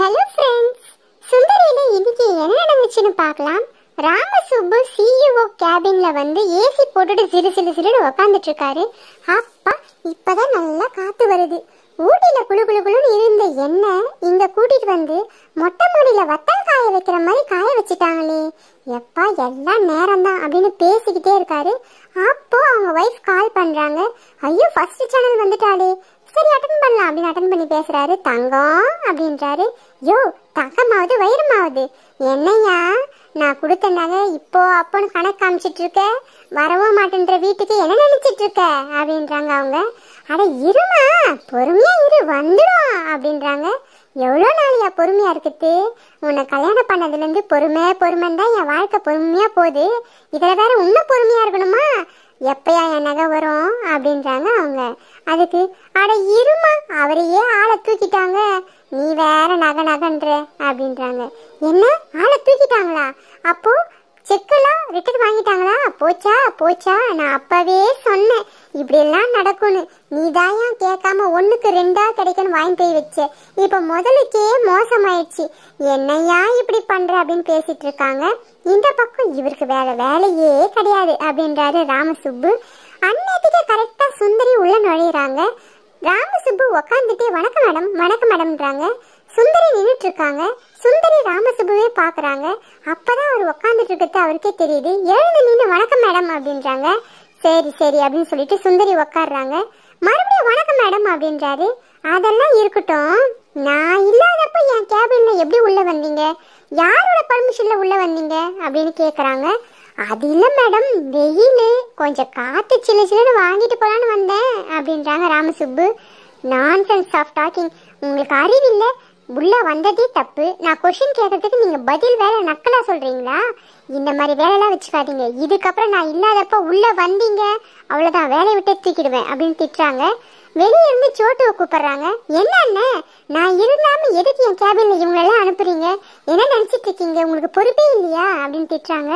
hello friends சுந்தரியில இன்னைக்கு என்ன நடந்துச்சுன்னு பார்க்கலாம் ராமசுப்பு சிஇஓ கேபினில் e வந்து ஏசி போட்டுட்டு சிறு சிறு சிறுன்னு உக்காந்துட்டுருக்காரு அப்பா இப்போ தான் நல்லா காற்று வருது ஊட்டியில் குழு குழு குழுன்னு இருந்த என்ன இங்கே கூட்டிட்டு வந்து மொட்டை மாடியில் வத்தல் காய வைக்கிற மாதிரி காய வச்சுட்டாங்களே எப்பா எல்லாம் நேரம் தான் அப்படின்னு பேசிக்கிட்டே இருக்காரு அப்போ அவங்க ஒய்ஃப் கால் பண்ணுறாங்க ஐயோ ஃபஸ்ட்டு சேனல் வந்துட்டாளே சரி அட்டன் பண்ணலாம் அப்படின்னு அட்டன் பண்ணி பேசுறாரு தங்கம் அப்படின்றாரு யோ தங்கமாவது வயிறுமாவது என்னையா நான் கொடுத்த நகை இப்போ அப்போன்னு கணக்கு காமிச்சிட்டு இருக்க வரவும் மாட்டேன்ற வீட்டுக்கு என்ன நினைச்சிட்டு இருக்க அப்படின்றாங்க அவங்க அட இருமா பொறுமையா இரு வந்துடும் அப்படின்றாங்க எவ்வளோ நாளையா பொறுமையா இருக்குது உன்னை கல்யாணம் பண்ணதுலேருந்து பொறுமை பொறுமைன்னு தான் என் வாழ்க்கை பொறுமையா போகுது இதில் வேற இன்னும் பொறுமையா இருக்கணுமா எப்பயா என் நகை வரும் அப்படின்றாங்க அவங்க அதுக்கு அட இருமா அவரையே ஆளை தூக்கிட்டாங்க நீ வேற நகை நகன்ற அப்படின்றாங்க என்ன ஆளை தூக்கிட்டாங்களா அப்போ செக்கெல்லாம் ரிட்டர்ன் வாங்கிட்டாங்களா போச்சா போச்சா நான் அப்பவே சொன்னேன் இப்படியெல்லாம் நடக்கும்னு நீ தாயா கேட்காம ஒண்ணுக்கு ரெண்டா கிடைக்கும்னு வாங்கி போய் வச்ச இப்ப முதலுக்கே மோசமாயிடுச்சு என்னையா இப்படி பண்ற அப்படின்னு பேசிட்டு இருக்காங்க இந்த பக்கம் இவருக்கு வேற வேலையே கிடையாது அப்படின்றாரு ராமசுப்பு அந்நேரத்துக்கு கரெக்டா சுந்தரி உள்ள நுழையிறாங்க ராமசுப்பு உக்காந்துட்டு வணக்கம் மேடம் வணக்கம் மேடம்ன்றாங்க சுந்தரி நின்றுட்டு இருக்காங்க சுந்தரி ராமசுபுவே பாக்குறாங்க அப்பதான் அவர் உட்காந்துட்டு இருக்கிறது அவருக்கே தெரியுது எழுந்து நின்று வணக்கம் மேடம் அப்படின்றாங்க சரி சரி அப்படின்னு சொல்லிட்டு சுந்தரி உக்காடுறாங்க மறுபடியும் வணக்கம் மேடம் அப்படின்றாரு அதெல்லாம் இருக்கட்டும் நான் இல்லாதப்ப என் கேபின்ல எப்படி உள்ள வந்தீங்க யாரோட பர்மிஷன்ல உள்ள வந்தீங்க அப்படின்னு கேக்குறாங்க அது இல்ல மேடம் வெயில் கொஞ்சம் காத்து சில்லு சில்லுன்னு வாங்கிட்டு போலான்னு வந்தேன் அப்படின்றாங்க ராமசுப்பு நான் சென்ஸ் ஆஃப் டாக்கிங் உங்களுக்கு அறிவில்லை உள்ளே வந்ததே தப்பு நான் கொஷின் கேட்கறதுக்கு நீங்கள் பதில் வேலை நக்கலாக சொல்கிறீங்களா இந்த மாதிரி வேலைலாம் வச்சுக்காதீங்க இதுக்கப்புறம் நான் இல்லாதப்போ உள்ளே வந்தீங்க அவ்வளோதான் வேலையை விட்டு தூக்கிடுவேன் அப்படின்னு திட்டுறாங்க வெளியே இருந்து சோட்டுவை கூப்பிட்றாங்க என்னென்ன நான் இருந்தாம எதுக்கு என் கேபின்ல இவங்களெல்லாம் அனுப்புறீங்க என்ன நினச்சிட்டு இருக்கீங்க உங்களுக்கு பொறுப்பே இல்லையா அப்படின்னு திட்டுறாங்க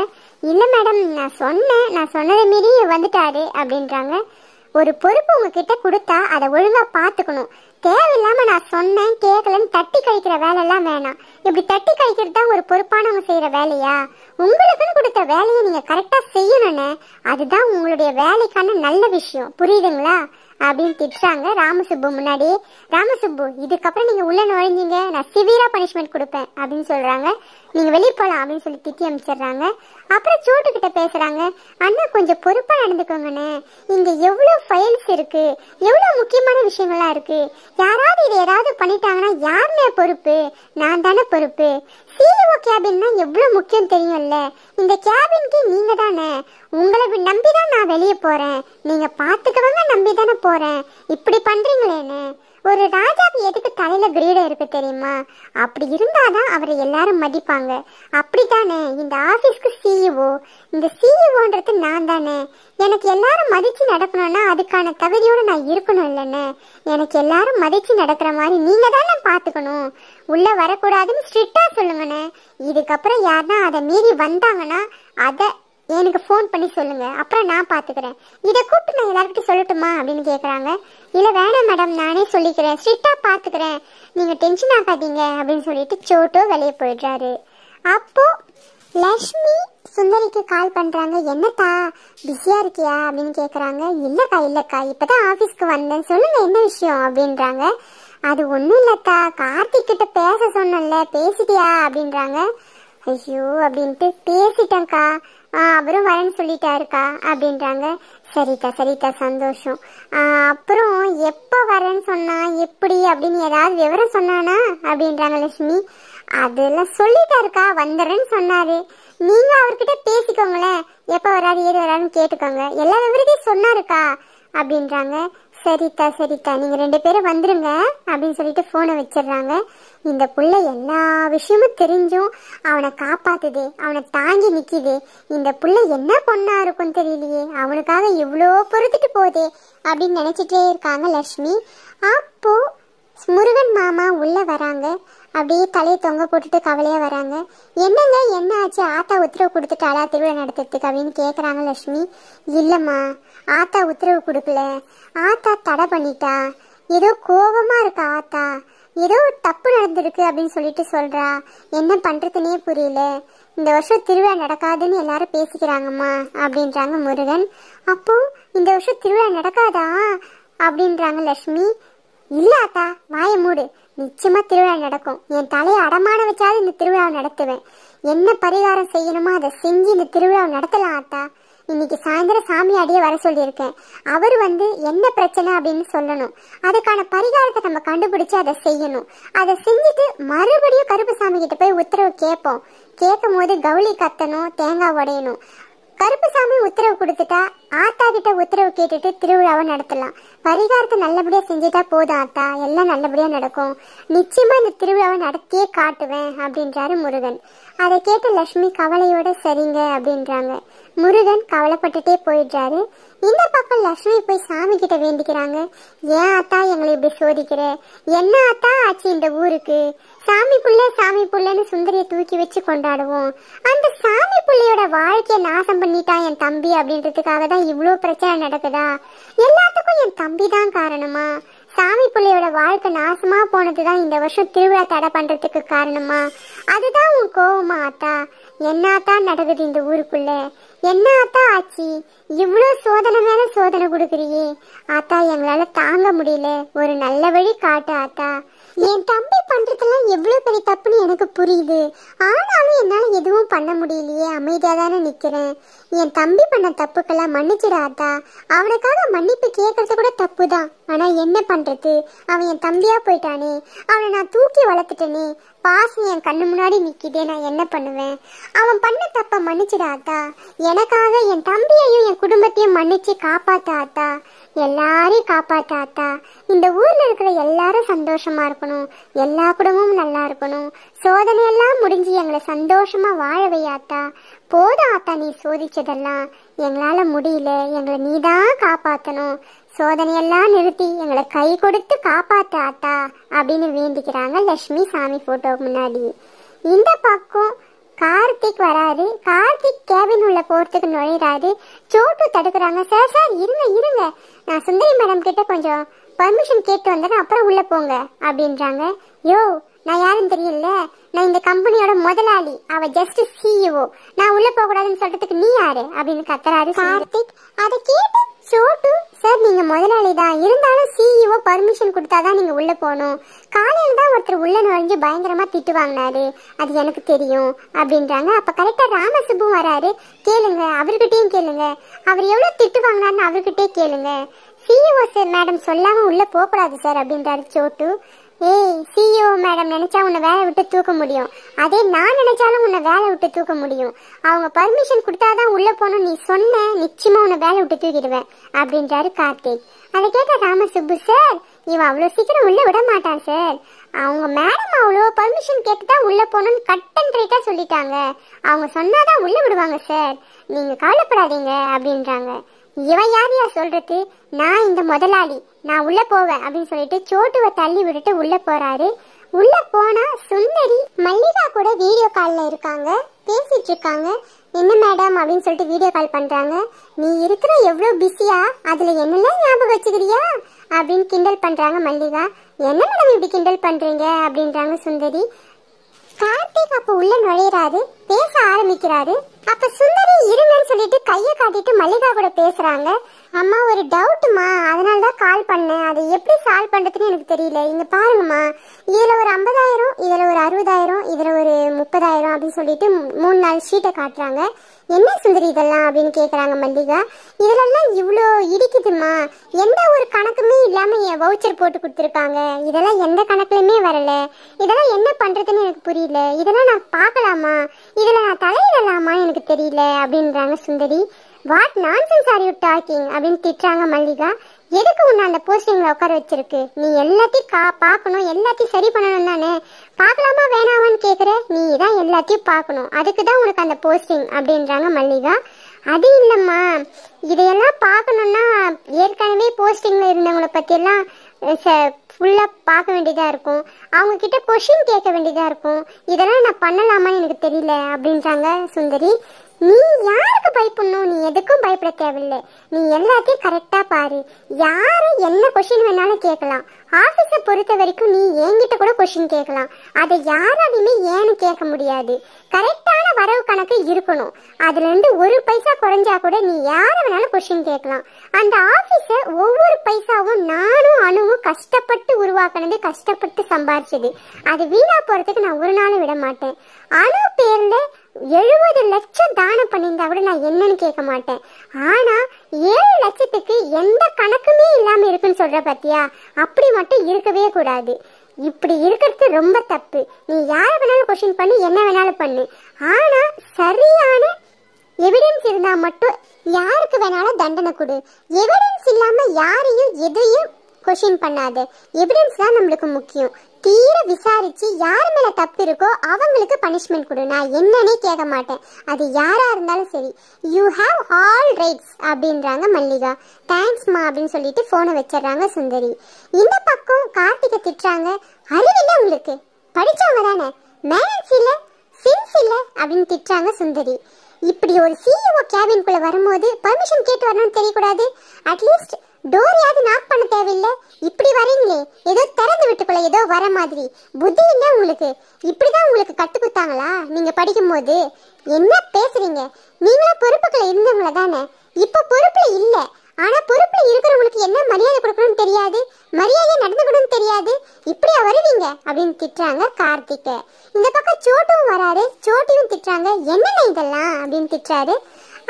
இல்லை மேடம் நான் சொன்னேன் நான் சொன்னதை மீறி வந்துட்டாரு அப்படின்றாங்க ஒரு பொறுப்பு உங்ககிட்ட கொடுத்தா அதை ஒழுங்காக பார்த்துக்கணும் தேவையில்லாம நான் சொன்னேன் கேட்கலன்னு தட்டி கழிக்கிற வேலை எல்லாம் வேணாம் இப்படி தட்டி கழிக்கிறது தான் ஒரு பொறுப்பானவங்க செய்யற வேலையா உங்களுக்கு கொடுத்த வேலையை நீங்க கரெக்டா செய்யணும்னு அதுதான் உங்களுடைய வேலைக்கான நல்ல விஷயம் புரியுதுங்களா அப்படின்னு திட்டுறாங்க ராமசுப்பு முன்னாடி ராமசுப்பு இதுக்கப்புறம் நீங்க உள்ள நுழைஞ்சீங்க நான் சிவியரா பனிஷ்மெண்ட் கொடுப்பேன் அப்படின்னு சொல்றாங்க நீங்க வெளியே போலாம் அப்படின்னு சொல்லி திட்டி அனுப்பிச்சிடுறாங்க அப்புறம் சோட்டு கிட்ட பேசுறாங்க அண்ணா கொஞ்சம் பொறுப்பா நடந்துக்கோங்கண்ணே இங்க எவ்வளவு ஃபைல்ஸ் இருக்கு எவ்வளவு முக்கியமான விஷயங்கள்லாம் இருக்கு யாராவது இதை ஏதாவது பண்ணிட்டாங்கன்னா யாருமே பொறுப்பு நான் தானே பொறுப்பு சிஇஓ கேபின்னா e எவ்வளவு முக்கியம் தெரியும்ல இந்த கேபின்க்கு நீங்க தானே உங்களை நம்பி தான் நான் வெளியே போறேன் நீங்க பாத்துக்கவங்க நம்பி தானே போறேன் இப்படி பண்றீங்களேன்னு ஒரு ராஜாவை எதுக்கு தலையில கிரீடம் இருக்கு தெரியுமா அப்படி இருந்தாதான் அவரை எல்லாரும் மதிப்பாங்க அப்படித்தானே இந்த ஆபீஸ்க்கு சிஇஓ e இந்த சிஇஓன்றது e நான் தானே எனக்கு எல்லாரும் மதிச்சு நடக்கணும்னா அதுக்கான தகுதியோட நான் இருக்கணும் இல்லைன்னு எனக்கு எல்லாரும் மதிச்சு நடக்கிற மாதிரி நீங்க தானே பாத்துக்கணும் உள்ள வரக்கூடாதுன்னு ஸ்ட்ரிக்டா சொல்லுங்கண்ணே இதுக்கப்புறம் யாருன்னா அதை மீறி வந்தாங்கன்னா அதை எனக்கு ஃபோன் பண்ணி சொல்லுங்க அப்புறம் நான் பார்த்துக்கிறேன் இதை கூப்பிட்டு நான் எல்லாருக்கிட்டையும் சொல்லட்டுமா அப்படின்னு கேட்குறாங்க இல்லை வேணாம் மேடம் நானே சொல்லிக்கிறேன் ஸ்ட்ரிக்டாக பார்த்துக்கிறேன் நீங்கள் டென்ஷன் ஆகாதீங்க அப்படின்னு சொல்லிட்டு சோட்டோ வெளியே போயிடுறாரு அப்போ லக்ஷ்மி சுந்தரிக்கு கால் பண்ணுறாங்க என்னத்தா பிஸியாக இருக்கியா அப்படின்னு கேட்குறாங்க இல்லைக்கா இல்லைக்கா இப்போ தான் ஆஃபீஸ்க்கு வந்தேன் சொல்லுங்கள் என்ன விஷயம் அப்படின்றாங்க அது ஒன்றும் இல்லைக்கா கார்த்திக் கிட்ட பேச சொன்னல பேசிட்டியா அப்படின்றாங்க ஐயோ அப்படின்ட்டு பேசிட்டேங்க்கா அவரும் வரேன்னு சொல்லிட்டாருக்கா அப்படின்றாங்க சரிக்கா சரிக்கா சந்தோஷம் அப்புறம் எப்போ வரேன்னு சொன்னா எப்படி அப்படின்னு ஏதாவது விவரம் சொன்னானா அப்படின்றாங்க லட்சுமி அதெல்லாம் சொல்லிட்டாருக்கா வந்துடுறேன்னு சொன்னாரு நீங்க அவர்கிட்ட பேசிக்கோங்களேன் எப்போ வராது ஏது வரான்னு கேட்டுக்கோங்க எல்லா விவரத்தையும் சொன்னாருக்கா அப்படின்றாங்க சரிக்கா சரிக்கா நீங்கள் ரெண்டு பேரும் வந்துருங்க அப்படின்னு சொல்லிட்டு ஃபோனை வச்சிடுறாங்க இந்த புள்ள எல்லா விஷயமும் தெரிஞ்சும் அவனை காப்பாத்துது அவனை தாங்கி நிற்கிது இந்த புள்ள என்ன பொண்ணா இருக்கும் தெரியலையே அவனுக்காக இவ்வளோ பொறுத்துட்டு போகுது அப்படின்னு நினைச்சிட்டே இருக்காங்க லக்ஷ்மி அப்போது மாமா உள்ளே வராங்க அப்படியே தலையை தொங்க போட்டுட்டு கவலையாக வராங்க என்னங்க என்ன ஆச்சு ஆத்தா உத்தரவு கொடுத்துட்டாளா திருவிழா நடத்துறதுக்கு அப்படின்னு கேட்குறாங்க லக்ஷ்மி இல்லைம்மா ஆத்தா உத்தரவு கொடுக்கல ஆத்தா தடை பண்ணிட்டா ஏதோ கோபமாக இருக்கா ஆத்தா ஏதோ தப்பு நடந்திருக்கு அப்படின்னு சொல்லிட்டு சொல்கிறா என்ன பண்ணுறதுனே புரியல இந்த வருஷம் திருவிழா நடக்காதுன்னு எல்லாரும் பேசிக்கிறாங்கம்மா அப்படின்றாங்க முருகன் அப்போ இந்த வருஷம் திருவிழா நடக்காதா அப்படின்றாங்க லக்ஷ்மி இல்ல வாய மூடு நிச்சயமா திருவிழா நடக்கும் என் தலையை அடமான வச்சாது இந்த திருவிழாவை நடத்துவேன் என்ன பரிகாரம் செய்யணுமோ அதை செஞ்சு இந்த திருவிழாவை நடத்தலாம் ஆத்தா இன்னைக்கு சாயந்தரம் சாமி அடியே வர சொல்லியிருக்கேன் அவர் வந்து என்ன பிரச்சனை அப்படின்னு சொல்லணும் அதுக்கான பரிகாரத்தை நம்ம கண்டுபிடிச்சு அதை செய்யணும் அதை செஞ்சுட்டு மறுபடியும் கருப்பு சாமி கிட்ட போய் உத்தரவு கேட்போம் கேட்கும் போது கவுளி கத்தணும் தேங்காய் உடையணும் கருப்புசாமி உத்தரவு கொடுத்துட்டா ஆத்தா கிட்ட உத்தரவு கேட்டுட்டு திருவிழாவை நடத்தலாம் பரிகாரத்தை நல்லபடியா செஞ்சுட்டா போதும் ஆத்தா எல்லாம் நல்லபடியா நடக்கும் நிச்சயமா இந்த திருவிழாவை நடத்தியே காட்டுவேன் அப்படின்றாரு முருகன் அதை கேட்டு லட்சுமி கவலையோட சரிங்க அப்படின்றாங்க முருகன் கவலைப்பட்டுட்டே போயிடுறாரு இந்த பக்கம் லட்சுமி போய் சாமி கிட்ட வேண்டிக்கிறாங்க ஏன் அத்தா எங்களை இப்படி சோதிக்கிற என்ன அத்தா ஆச்சு இந்த ஊருக்கு சாமி புள்ள சாமி புள்ளன்னு சுந்தரியை தூக்கி வச்சு கொண்டாடுவோம் அந்த சாமி புள்ளையோட வாழ்க்கைய நாசம் பண்ணிட்டான் என் தம்பி அப்படின்றதுக்காக தான் இவ்வளோ பிரச்சனை நடக்குதா எல்லாத்துக்கும் என் தம்பி தான் காரணமா சாமி பிள்ளையோட வாழ்க்கை நாசமா போனதுதான் இந்த வருஷம் திருவிழா தடை பண்றதுக்கு காரணமா அதுதான் உன் கோவமா அத்தா என்னத்தான் நடக்குது இந்த ஊருக்குள்ள என்ன ஆத்தா ஆச்சு இவ்வளோ சோதனை மேல சோதனை கொடுக்குறியே ஆத்தா எங்களால தாங்க முடியல ஒரு நல்ல வழி காட்டு ஆத்தா என் தம்பி பண்றதெல்லாம் எவ்வளோ பெரிய தப்புன்னு எனக்கு புரியுது ஆனாலும் என்னால் எதுவும் பண்ண முடியலையே அமைதியாக தானே நிற்கிறேன் என் தம்பி பண்ண தப்புக்கெல்லாம் மன்னிச்சிடாதா அவனுக்காக மன்னிப்பு கேட்கறது கூட தப்பு தான் ஆனால் என்ன பண்ணுறது அவன் என் தம்பியா போயிட்டானே அவனை நான் தூக்கி வளர்த்துட்டேனே பாசம் என் கண்ணு முன்னாடி நிற்கிட்டே நான் என்ன பண்ணுவேன் அவன் பண்ண தப்ப மன்னிச்சிடாத்தா எனக்காக என் தம்பியையும் என் குடும்பத்தையும் மன்னிச்சு காப்பாத்தாத்தா எல்லாரையும் காப்பாத்தாத்தா இந்த ஊர்ல இருக்கிற எல்லாரும் சந்தோஷமா இருக்கணும் எல்லா குடும்பமும் நல்லா இருக்கணும் சோதனையெல்லாம் முடிஞ்சு எங்களை சந்தோஷமா வாழவையாத்தா வையாத்தா போதும் ஆத்தா நீ சோதிச்சதெல்லாம் எங்களால முடியல எங்களை நீதான் காப்பாத்தணும் சோதனையெல்லாம் நிறுத்தி எங்களை கை கொடுத்து காப்பாத்து ஆத்தா அப்படின்னு வேண்டிக்கிறாங்க லக்ஷ்மி சாமி போட்டோக்கு முன்னாடி இந்த பக்கம் கார்த்திக் வராது கார்த்திக் கேபின் உள்ள போறதுக்கு நுழையிறாரு சோட்டு தடுக்கிறாங்க சார் சார் இருங்க இருங்க நான் சுந்தரி மேடம் கிட்ட கொஞ்சம் பர்மிஷன் கேட்டு வந்தேன் அப்புறம் உள்ள போங்க அப்படின்றாங்க யோ நான் யாருன்னு தெரியல நான் இந்த கம்பெனியோட முதலாளி அவ ஜஸ்ட் சிஇஓ e நான் உள்ள போக கூடாதுன்னு சொல்றதுக்கு நீ யாரு அப்படின்னு கத்துறாரு கார்த்திக் அதை கேட்டு சோட்டு சார் நீங்க முதலாளி தான் இருந்தாலும் சிஇஓ பர்மிஷன் e கொடுத்தாதான் நீங்க உள்ள போகணும் காலையில தான் ஒருத்தர் உள்ள நுழைஞ்சு பயங்கரமா திட்டு வாங்கினாரு அது எனக்கு தெரியும் அப்படின்றாங்க அப்ப கரெக்டா ராமசுப்பும் வராரு கேளுங்க அவர்கிட்டயும் கேளுங்க அவர் எவ்வளவு திட்டு வாங்கினாருன்னு அவர்கிட்டயே கேளுங்க சிஇஓ சார் மேடம் சொல்லாம உள்ள போகக்கூடாது சார் அப்படின்றாரு சோட்டு ஏய் சிஇஓ e மேடம் நினைச்சா உன்னை வேலை விட்டு தூக்க முடியும் அதே நான் நினைச்சாலும் உன்னை வேலை விட்டு தூக்க முடியும் அவங்க பர்மிஷன் கொடுத்தாதான் உள்ள போனோம் நீ சொன்ன நிச்சயமா உன்னை வேலை விட்டு தூக்கிடுவேன் அப்படின்றாரு கார்த்திக் அதை கேட்ட சுப்பு சார் இவன் அவ்வளோ சீக்கிரம் உள்ள விட மாட்டான் சார் அவங்க மேடம் அவ்வளோ பர்மிஷன் கேட்டு தான் உள்ள போகணும்னு கட் அண்ட் சொல்லிட்டாங்க அவங்க சொன்னாதான் உள்ள விடுவாங்க சார் நீங்க கவலைப்படாதீங்க அப்படின்றாங்க இவன் யார் யார் சொல்றது நான் இந்த முதலாளி நான் உள்ள போவேன் அப்படின்னு சொல்லிட்டு சோட்டுவ தள்ளி விட்டுட்டு உள்ள போறாரு உள்ள போனா சுந்தரி மல்லிகா கூட வீடியோ கால்ல இருக்காங்க பேசிட்டு இருக்காங்க என்ன மேடம் அப்படின்னு சொல்லிட்டு வீடியோ கால் பண்றாங்க நீ இருக்கிற எவ்வளோ பிஸியா அதுல என்னெல்லாம் ஞாபகம் வச்சுக்கிறியா அப்படின்னு கிண்டல் பண்றாங்க மல்லிகா என்ன மேடம் இப்படி கிண்டல் பண்றீங்க அப்படின்றாங்க சுந்தரி கார்த்திக் அப்போ உள்ள நுழையிறாரு பேச ஆரம்பிக்கிறாரு அப்ப சுந்தரி இருங்கன்னு சொல்லிட்டு கைய காட்டிட்டு மல்லிகா கூட பேசுறாங்க அம்மா ஒரு டவுட்டுமா அதனால தான் கால் பண்ணேன் அது எப்படி சால்வ் பண்றதுன்னு எனக்கு தெரியல இங்க பாருங்கம்மா இதுல ஒரு ஐம்பதாயிரம் இதுல ஒரு அறுபதாயிரம் இதுல ஒரு முப்பதாயிரம் அப்படின்னு சொல்லிட்டு மூணு நாலு ஷீட்டை காட்டுறாங்க என்ன சுந்தரி இதெல்லாம் அப்படின்னு கேட்குறாங்க மல்லிகா இதெல்லாம் இவ்வளோ இடிக்குதுமா எந்த ஒரு கணக்குமே இல்லாமல் என் வவுச்சர் போட்டு கொடுத்துருக்காங்க இதெல்லாம் எந்த கணக்குலையுமே வரல இதெல்லாம் என்ன பண்ணுறதுன்னு எனக்கு புரியல இதெல்லாம் நான் பார்க்கலாமா இதில் நான் தலையிடலாமா எனக்கு எனக்கு தெரியல அப்படின்றாங்க Sundari what sense are you talking அப்படின்னு திட்டுறாங்க மல்லிகா எதுக்கு உன்னை அந்த போஸ்டிங்ல உட்கார வச்சிருக்கு நீ எல்லாத்தையும் கா பார்க்கணும் எல்லாத்தையும் சரி பண்ணணும் தானே பார்க்கலாமா வேணாமான்னு கேட்குற நீ தான் எல்லாத்தையும் பார்க்கணும் அதுக்கு தான் உனக்கு அந்த போஸ்டிங் அப்படின்றாங்க மல்லிகா அது இல்லைம்மா இதையெல்லாம் பார்க்கணுன்னா ஏற்கனவே போஸ்டிங்கில் இருந்தவங்களை பற்றியெல்லாம் ஃபுல்லாக பார்க்க வேண்டியதாக இருக்கும் அவங்கக்கிட்ட கொஷின் கேட்க வேண்டியதாக இருக்கும் இதெல்லாம் நான் பண்ணலாமான்னு எனக்கு தெரியல அப்படின்றாங்க சுந்தரி நீ யாருக்கு பயப்படணும் நீ எதுக்கும் பயப்பட தேவையில்லை நீ எல்லாத்தையும் கரெக்டா பாரு யாரு என்ன கொஷின் வேணாலும் கேட்கலாம் ஆபீஸ பொறுத்த வரைக்கும் நீ என்கிட்ட கூட கொஷின் கேட்கலாம் அதை யாராலையுமே ஏன்னு கேட்க முடியாது கரெக்டான வரவு கணக்கு இருக்கணும் அதுல இருந்து ஒரு பைசா குறைஞ்சா கூட நீ யார வேணாலும் கொஷின் கேட்கலாம் அந்த ஆபீஸ ஒவ்வொரு பைசாவும் நானும் அணுவும் கஷ்டப்பட்டு உருவாக்கினது கஷ்டப்பட்டு சம்பாரிச்சது அது வீணா போறதுக்கு நான் ஒரு நாளும் விட மாட்டேன் அணு பேர்ல எழுபது லட்சம் தானம் பண்ணியிருந்தா கூட நான் என்னன்னு கேட்க மாட்டேன் ஆனா ஏழு லட்சத்துக்கு எந்த கணக்குமே இல்லாம இருக்குன்னு சொல்ற பாத்தியா அப்படி மட்டும் இருக்கவே கூடாது இப்படி இருக்கிறது ரொம்ப தப்பு நீ யாரை வேணாலும் கொஸ்டின் பண்ணி என்ன வேணாலும் பண்ணு ஆனா சரியான எவிடன்ஸ் இருந்தா மட்டும் யாருக்கு வேணாலும் தண்டனை கொடு எவிடன்ஸ் இல்லாம யாரையும் எதையும் கொஷின் பண்ணாது எவிடன்ஸ் தான் நம்மளுக்கு முக்கியம் தீர விசாரிச்சு யார் மேல தப்பு இருக்கோ அவங்களுக்கு பனிஷ்மெண்ட் கொடு நான் என்னன்னே கேட்க மாட்டேன் அது யாரா இருந்தாலும் சரி யூ ஹாவ் ஆல் ரைட்ஸ் அப்படின்றாங்க மல்லிகா தேங்க்ஸ்மா அப்படின்னு சொல்லிட்டு போனை வச்சிடறாங்க சுந்தரி இந்த பக்கம் கார்த்திகை திட்டுறாங்க அறிவில்லை உங்களுக்கு படிச்சவங்க தானே மேனன்ஸ் இல்லை சின்ஸ் இல்லை அப்படின்னு திட்டுறாங்க சுந்தரி இப்படி ஒரு சிஇஓ கேபின்குள்ள e வரும்போது பர்மிஷன் கேட்டு வரணும்னு தெரியக்கூடாது அட்லீஸ்ட் டோர் டோரையாவது நாக் பண்ண தேவையில்லை இப்படி வரீங்களே ஏதோ திறந்து விட்டுக்குள்ள ஏதோ வர மாதிரி புத்தி இல்லை உங்களுக்கு இப்படிதான் உங்களுக்கு கத்து கொடுத்தாங்களா நீங்க படிக்கும்போது என்ன பேசுறீங்க நீங்களும் பொறுப்புக்குள்ள இருந்தவங்கள தானே இப்ப பொறுப்புல இல்லை ஆனா பொறுப்புல இருக்கிறவங்களுக்கு என்ன மரியாதை கொடுக்கணும்னு தெரியாது மரியாதை நடந்துக்கணும்னு தெரியாது இப்படியா வருவீங்க அப்படின்னு திட்டுறாங்க கார்த்திகை இந்த பக்கம் சோட்டும் வராரு சோட்டியும் திட்டுறாங்க என்னென்ன இதெல்லாம் அப்படின்னு திட்டுறாரு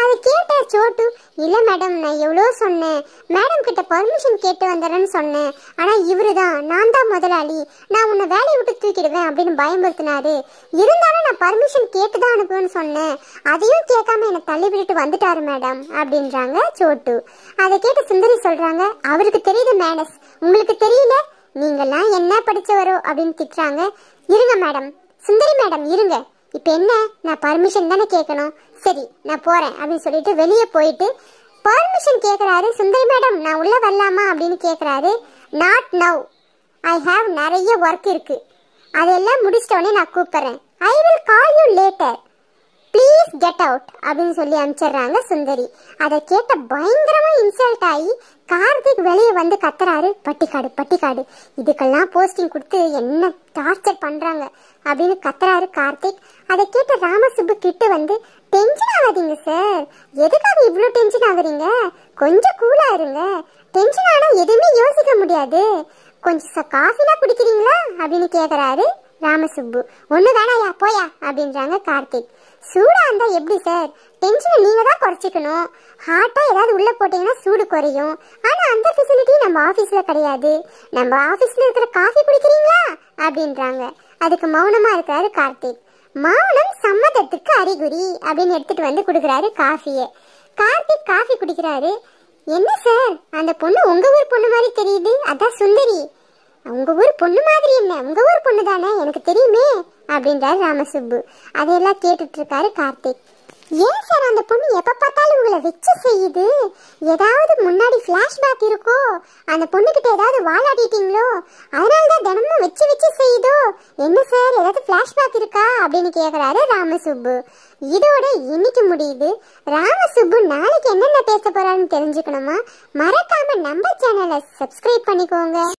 அவன் கேட்ட சோட்டு இல்லை மேடம் நான் எவ்வளோ சொன்னேன் மேடம் கிட்ட பர்மிஷன் கேட்டு வந்துடுறேன்னு சொன்னேன் ஆனால் இவரு தான் நான் தான் முதலாளி நான் உன்னை வேலையை விட்டு தூக்கிடுவேன் அப்படின்னு பயமுறுத்தினாரு இருந்தாலும் நான் பர்மிஷன் கேட்டு தான் அனுப்புவேன்னு சொன்னேன் அதையும் கேட்காம என்னை தள்ளி விட்டுட்டு வந்துட்டாரு மேடம் அப்படின்றாங்க சோட்டு அதை கேட்டு சுந்தரி சொல்கிறாங்க அவருக்கு தெரியுது மேடஸ் உங்களுக்கு தெரியல நீங்கள்லாம் என்ன படிச்சவரோ அப்படின்னு திட்டுறாங்க இருங்க மேடம் சுந்தரி மேடம் இருங்க இப்போ என்ன நான் பர்மிஷன் தானே கேட்கணும் சரி நான் போகிறேன் அப்படின்னு சொல்லிட்டு வெளியே போயிட்டு பர்மிஷன் கேட்குறாரு சுந்தரி மேடம் நான் உள்ளே வரலாமா அப்படின்னு கேட்குறாரு நாட் நவ் ஐ ஹாவ் நிறைய ஒர்க் இருக்குது அதெல்லாம் முடிச்சிட்டோடனே நான் கூப்பிட்றேன் I will call you later please get out அப்படின்னு சொல்லி அனுப்பிச்சிடுறாங்க சுந்தரி அதை கேட்ட பயங்கரமா இன்சல்ட் ஆகி கார்த்திக் வெளியே வந்து கத்துறாரு பட்டிக்காடு பட்டிக்காடு இதுக்கெல்லாம் போஸ்டிங் கொடுத்து என்ன டார்ச்சர் பண்றாங்க அப்படின்னு கத்துறாரு கார்த்திக் அதை கேட்ட ராமசுப்பு கிட்ட வந்து டென்ஷன் ஆகாதீங்க சார் எதுக்காக இவ்வளோ டென்ஷன் ஆகுறீங்க கொஞ்சம் கூலா இருங்க டென்ஷன் ஆனா எதுவுமே யோசிக்க முடியாது கொஞ்சம் காஃபிலாம் குடிக்கிறீங்களா அப்படின்னு கேட்குறாரு ராமசுப்பு ஒன்று தானாயா போயா அப்படின்றாங்க கார்த்திக் சூடா இருந்தா எப்படி சார் டென்ஷனை நீங்க தான் குறைச்சிக்கணும் ஹாட்டா ஏதாவது உள்ள போட்டீங்கன்னா சூடு குறையும் ஆனா அந்த ஃபெசிலிட்டி நம்ம ஆபீஸ்ல கிடையாது நம்ம ஆபீஸ்ல இருக்கிற காஃபி குடிக்கிறீங்களா அப்படின்றாங்க அதுக்கு மௌனமா இருக்கிறாரு கார்த்திக் மௌனம் சம்மதத்துக்கு அறிகுறி அப்படின்னு எடுத்துட்டு வந்து கொடுக்குறாரு காஃபியை கார்த்திக் காஃபி குடிக்கிறாரு என்ன சார் அந்த பொண்ணு உங்க ஊர் பொண்ணு மாதிரி தெரியுது அதான் சுந்தரி உங்க ஊர் பொண்ணு மாதிரி என்ன உங்க ஊர் பொண்ணு தானே எனக்கு தெரியுமே அப்படின்றாரு ராமசுப்பு அதையெல்லாம் கேட்டுட்டு இருக்காரு கார்த்திக் ஏன் சார் அந்த பொண்ணு எப்போ பார்த்தாலும் உங்களை வச்சு செய்யுது ஏதாவது முன்னாடி ஃப்ளாஷ்பேக் இருக்கோ அந்த பொண்ணுக்கிட்ட ஏதாவது வாழாடிட்டீங்களோ அதனால தான் தினமும் வச்சு வச்சு செய்யுதோ என்ன சார் ஏதாவது ஃப்ளாஷ்பேக் இருக்கா அப்படின்னு கேட்குறாரு ராமசுப்பு இதோட இன்னைக்கு முடியுது ராமசுப்பு நாளைக்கு என்னென்ன பேச போகிறான்னு தெரிஞ்சுக்கணுமா மறக்காமல் நம்ம சேனலை சப்ஸ்கிரைப் பண்ணிக்கோங்க